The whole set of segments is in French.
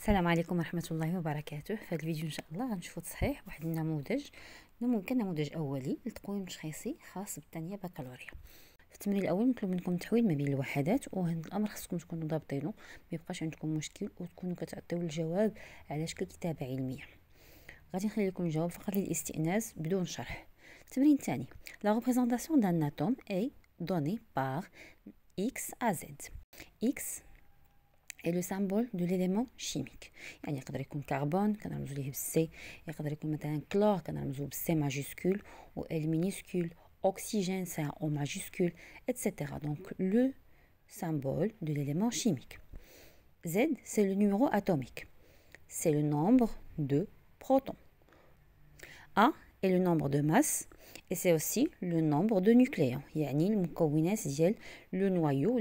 السلام عليكم ورحمه الله وبركاته في هذا الفيديو ان شاء الله غنشوفو تصحيح واحد النموذج ممكن نموذج اولي لتقويم تشخيصي خاص بالثانيه بكالوريا في التمرين الاول نطلب منكم التحويل ما بين الوحدات وهذا الامر خاصكم تكونوا ضابطينو ما يبقاش عندكم مشكل وتكونوا كتعطيو الجواب على شكل كتابه علميه غادي نخلي لكم الجواب فقط للاستئناس بدون شرح التمرين الثاني لا غوبريزونطاسيون دان اتوم اي دوني باغ اكس ا زد اكس est le symbole de l'élément chimique Il y Il يقدر يكون il y a un chlore, il y a كنرمزو C majuscule, و L minuscule oxygène c'est un O majuscule etc donc le symbole de l'élément chimique Z c'est le numéro atomique c'est le nombre de protons A est le nombre de masses et c'est aussi le nombre de nucléons Il y a le noyau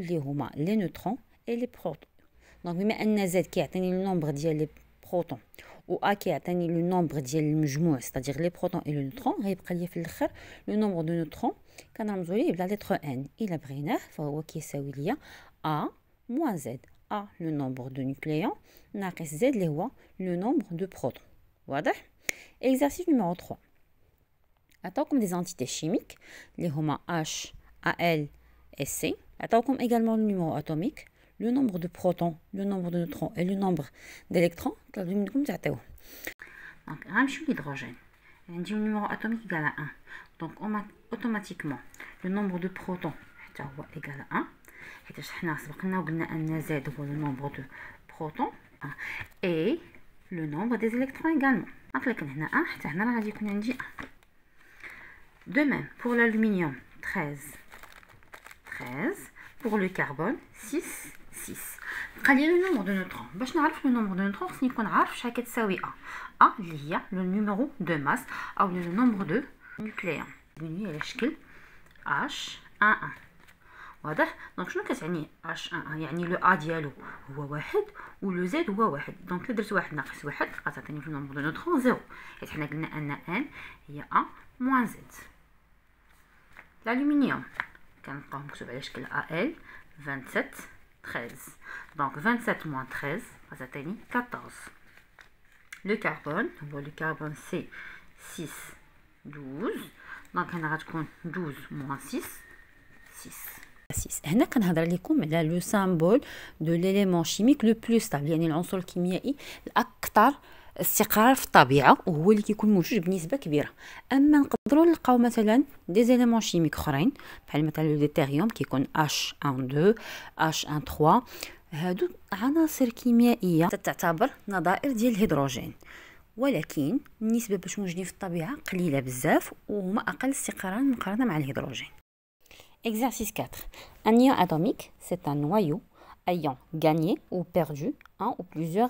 les neutrons et les protons donc vous mettez N z qui atteint le nombre d'éléments protons ou A qui atteint le nombre d'éléments neutrons c'est-à-dire les protons et les neutrons et pour les filtres le nombre de neutrons qu'on a la lettre N et la première fois qui est ça il y a A moins Z A le nombre de nucléons n Z le nombre de protons voilà exercice numéro trois. Attends comme des entités chimiques les hommes H A L S attend comme également le numéro atomique le nombre de protons le nombre de neutrons et le nombre d'électrons Donc, منكم l'hydrogène, il numéro atomique égal à 1 donc automatiquement le nombre de protons est égal à 1 Et z le nombre de protons hein, et le nombre des électrons également de même pour l'aluminium 13 13 pour le carbone 6 6 بقى لي لو نومبر دو نوترون باش نعرف لو نومبر دو نوترون خصني نكون عارف شحال كتساوي ا ا اللي هي لو نيميرو دو ماس او لو نومبر دو نوكليون ديفيني على شكل اش 1 1 واضح دونك شنو كتعني اش 1 يعني لو ا ديالو هو واحد ولو زيد هو واحد دونك درت واحد ناقص واحد غتعطيني في نومبر دو نوترون زيرو حيت حنا قلنا ان ان هي ا موان زيد الالومنيوم كنلقاو مكتوب على شكل ا ال 27 13. Donc 27 moins 13, vous atteignez 14. Le carbone, le carbone c'est 6, 12. Donc 12 moins 6 6 هنا كنهضر لكم على لو سامبول دو ليليمون شيميك لو بلو qui يعني العنصر الكيميائي الاكثر استقرار في الطبيعه وهو اللي كيكون موجود بنسبه كبيره اما نقدروا نلقاو مثلا دي زيليمون شيميك اخرين بحال مثلا الديتيريوم كيكون اش 1 2 اش 1 3 هادو عناصر كيميائيه تعتبر نظائر ديال الهيدروجين ولكن النسبه باش موجودين في الطبيعه قليله بزاف وهما اقل استقرارا مقارنه مع الهيدروجين Exercice 4. Un ion atomique, c'est un noyau ayant gagné ou perdu un ou plusieurs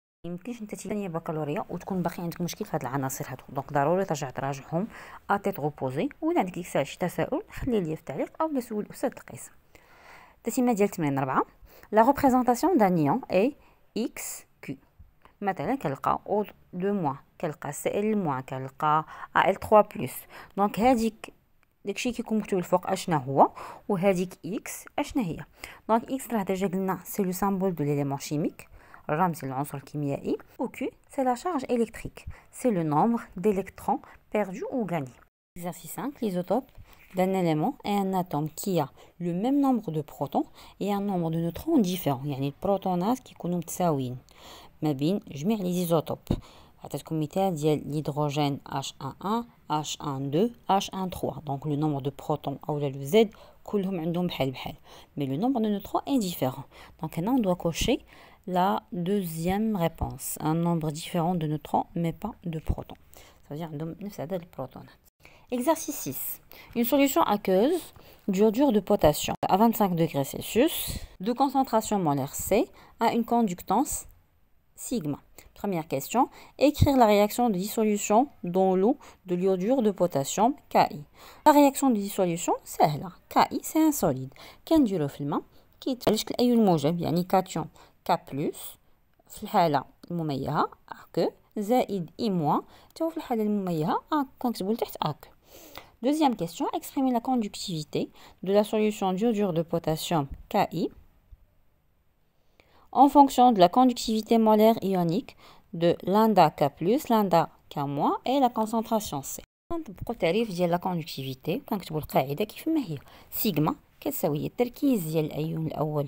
يمكنش انت تاني بكالوريا وتكون باقي عندك مشكل في هاد العناصر هادو دونك ضروري ترجع تراجعهم ا تيت غوبوزي ولا عندك ديك شي تساؤل خلي ليا في التعليق او سول استاذ القسم التتمه ديال 8 4 لا ريبريزونطاسيون دان نيون اي اكس كيو مثلا كنلقى او دو موان كنلقى سي ال موان كنلقى ا ال 3 بلس دونك هذيك داكشي كيكون مكتوب الفوق اشنا هو وهذيك اكس اشنا هي دونك اكس راه ديجا قلنا سي لو سامبول دو ليليمون شيميك c'est c'est la charge électrique. C'est le nombre d'électrons perdus ou gagnés. Exercice 5, l'isotope d'un élément est un atome qui a le même nombre de protons et un nombre de neutrons différents Il y a des protons qui جميع ça. Mais je mets les isotopes. عطيتكم مثال ديال l'hydrogène H11 H12 H13 Donc le nombre de protons ou le Z. Mais le nombre de neutrons est nombre Donc, neutrons on doit cocher la deuxième réponse un nombre différent de neutrons mais pas de protons ça veut dire عندهم nombre de protons. Exercice 6. Une solution aqueuse d'urdure de potassium à 25 degrés Celsius de concentration molaire C a une conductance sigma. Première question, écrire la réaction de dissolution dans l'eau de l'iodure de potassium Ki. La réaction de dissolution, c'est là. Ki, c'est un solide. Qu'est-ce الماء يعني Deuxième question, exprimer la conductivité de la solution d'iodure de potassium Ki en fonction de la conductivité molaire ionique de lambda K+, lambda K- et la concentration C. Pour le arrives à la conductivité on tu vois le cas, il y Sigma, qu'est-ce que c'est Le terquise, de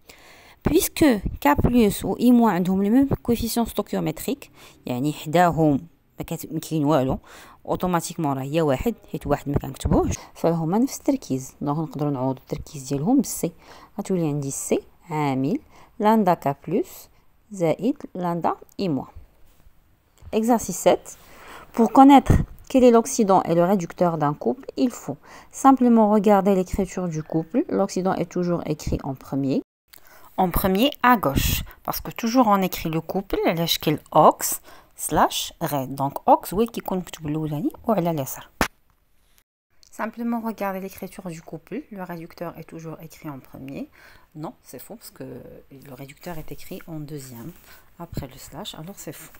puisque K plus ou I moins ont le même coefficient stoichiométrique, il y a automatiquement il y a lambda K plus lambda I Exercice 7. Pour connaître quel est l'oxydant et le réducteur d'un couple, il faut simplement regarder l'écriture du couple. L'oxydant est toujours écrit en premier premier à gauche. Parce que toujours on écrit le couple, qu'il ox slash red. Donc ox, qui compte ou à Simplement regarder l'écriture du couple. Le réducteur est toujours écrit en premier. Non, c'est faux parce que le réducteur est écrit en deuxième après le slash. Alors c'est faux.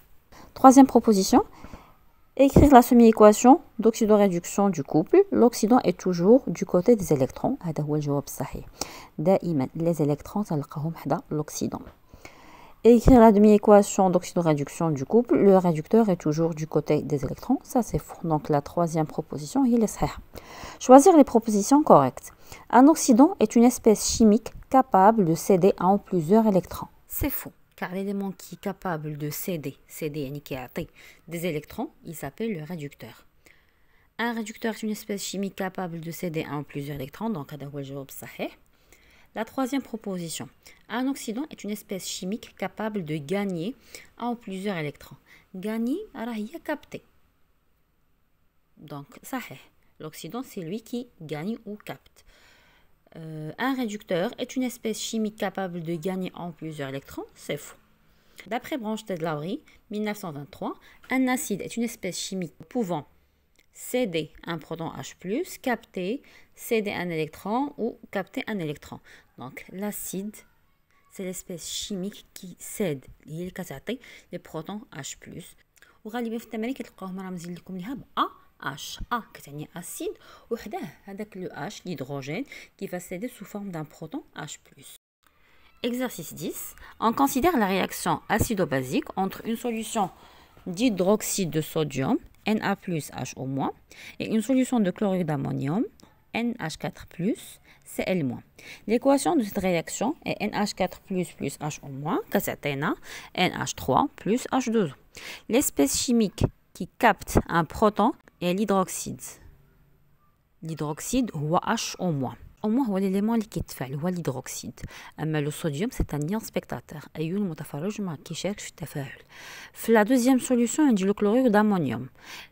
Troisième proposition. Écrire la semi-équation d'oxydoréduction du couple, l'oxydant est toujours du côté des électrons. Les électrons, l'oxydant. Écrire la demi-équation d'oxydoréduction du couple, le réducteur est toujours du côté des électrons. Ça, c'est faux. Donc, la troisième proposition, il est sahih. Choisir les propositions correctes. Un oxydant est une espèce chimique capable de céder à en plusieurs électrons. C'est faux. Car l'élément qui est capable de céder, céder des électrons, il s'appelle le réducteur. Un réducteur est une espèce chimique capable de céder un ou plusieurs électrons, donc La troisième proposition, un oxydant est une espèce chimique capable de gagner un ou plusieurs électrons. Gagner, il capter, capté. Donc, L'oxydant, c'est lui qui gagne ou capte. Euh, un réducteur est une espèce chimique capable de gagner en plusieurs électrons, c'est faux. D'après Branch Lowry, 1923, un acide est une espèce chimique pouvant céder un proton H+, capter, céder un électron ou capter un électron. Donc l'acide, c'est l'espèce chimique qui cède les protons H+. HA كتعني acide ou avec le H l'hydrogène qui va céder sous forme d'un proton H+. Exercice 10. On considère la réaction acido-basique entre une solution d'hydroxyde de sodium Na plus HO- et une solution de chlorure d'ammonium NH4+, Cl-. L'équation de cette réaction est NH4+, plus plus HO-, Na NH3 plus h 2 L'espèce chimique qui capte un proton et l'hydroxyde. L'hydroxyde ou Au moins, هو l'élément liquide, هو l'hydroxyde. Mais le sodium c'est un ion spectateur, Il ion متفرج ما qui في التفاعل. في la deuxième solution, on a le chlorure d'ammonium.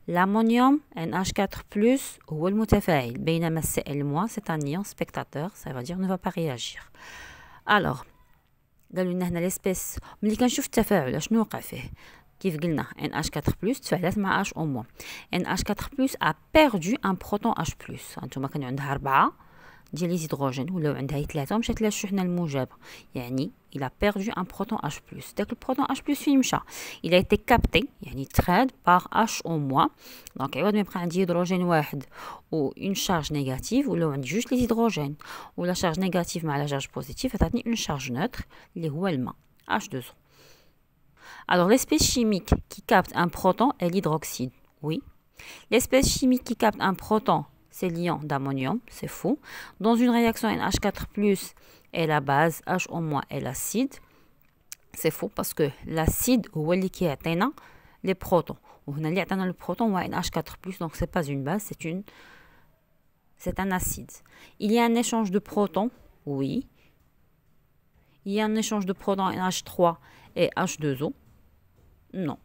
L'ammonium NH4+ هو المتفاعل بينما Cl- c'est un ion spectateur, ça veut dire qu'il ne va pas réagir. Alors, قالوا لنا هنا l'espèce ملي كنشوف التفاعل شنو وقع فيه كيف قلنا NH4+ تفاعلات مع H أو NH4+ a perdu un proton H+ انتم كان عندها أربعة ديال ليزيدروجين ولاو عندها ثلاثة ومشات لها الشحنة الموجبة يعني il a perdu un proton H+, داك البروتون H+, فين مشى il a été capté, يعني تخاد par H او موا دونك عوض ما يبقى عندي هيدروجين واحد و اون شارج نيجاتيف ولاو عندي جوج ليزيدروجين ولا شارج نيجاتيف مع لا شارج بوزيتيف عطاتني اون شارج نوتر اللي هو الماء h 2 o alors l'espèce chimique qui capte un proton est l'hydroxyde. Oui. L'espèce chimique qui capte un proton, c'est l'ion d'ammonium, c'est faux. Dans une réaction NH4+, est la base, H est l'acide. C'est faux parce que l'acide ou qui atteint les protons. On a atteint le proton ou NH4+, donc c'est pas une base, c'est une c'est un acide. Il y a un échange de protons, oui il y a un échange de protons H3 et H2O Non.